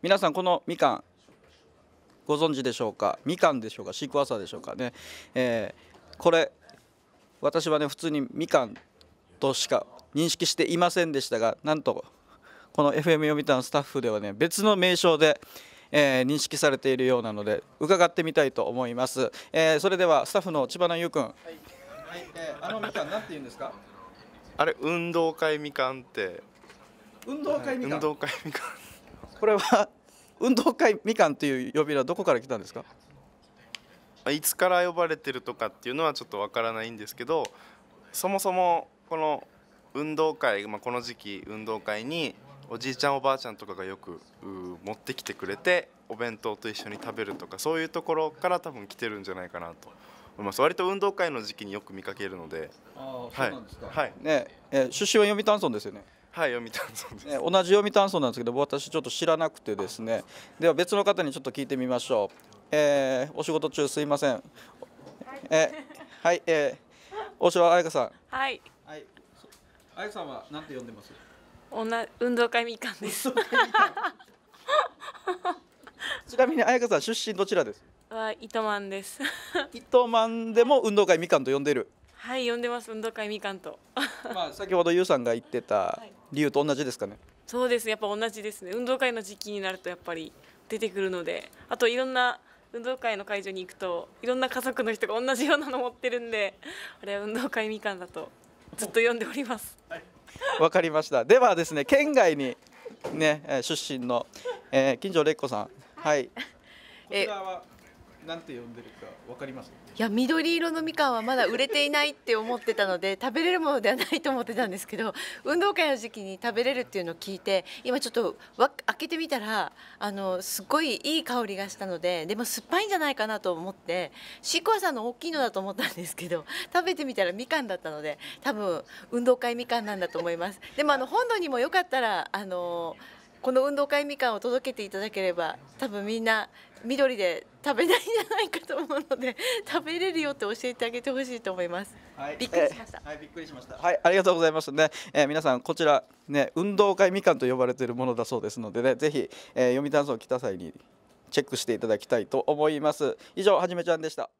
皆さんこのみかんご存知でしょうかみかんでしょうかシークワーサーでしょうかね、えー、これ私はね普通にみかんとしか認識していませんでしたがなんとこの FM 読谷スタッフではね別の名称で、えー、認識されているようなので伺ってみたいと思います、えー、それではスタッフの千葉南優君、はいはいえー、あのみかん何て言うんですかあれ運動会みかんって運動会みかん、はい、運動会みかんこれは運動会みかんという呼び名どこから来たんですかいつから呼ばれてるとかっていうのはちょっとわからないんですけどそもそもこの運動会、まあ、この時期運動会におじいちゃんおばあちゃんとかがよく持ってきてくれてお弁当と一緒に食べるとかそういうところから多分来てるんじゃないかなと思います割と運動会の時期によく見かけるのでああ、はい、そうなんですか、はいねえー、出身は読谷村ですよねはい読谷村です、ね、同じ読谷村なんですけど私ちょっと知らなくてですねでは別の方にちょっと聞いてみましょう、えー、お仕事中すいません、はい、えー、はいえー、大島彩香さんはいはい彩香さんはなんて呼んでます女運動会みかんです ちなみに彩香さん出身どちらですは糸満です糸満でも運動会みかんと呼んでいるはい読んでます運動会みかんとまあ先ほどゆうさんが言ってた理由と同じですかね、はい、そうですやっぱ同じですね運動会の時期になるとやっぱり出てくるのであといろんな運動会の会場に行くといろんな家族の人が同じようなの持ってるんであれは運動会みかんだとずっと読んでおりますわかりましたではですね県外にね出身の、えー、近所れっこさんはい、はい、こちらはなんて呼んでるかわかります、ね、いや緑色のみかんはまだ売れていないって思ってたので 食べれるものではないと思ってたんですけど運動会の時期に食べれるっていうのを聞いて今ちょっとわ開けてみたらあのすごいいい香りがしたのででも酸っぱいんじゃないかなと思ってシークワーサーの大きいのだと思ったんですけど 食べてみたらみかんだったので多分運動会みかんなんだと思います。でもあの本土にもよかったらあのこの運動会みかんを届けていただければ多分みんな緑で食べないんじゃないかと思うので 食べれるよって教えてあげてほしいと思います、はい、びっくりしました、えー、はいびっくりしましたはいありがとうございましたね、えー、皆さんこちらね運動会みかんと呼ばれているものだそうですのでねぜひ、えー、読谷村来た際にチェックしていただきたいと思います以上はじめちゃんでした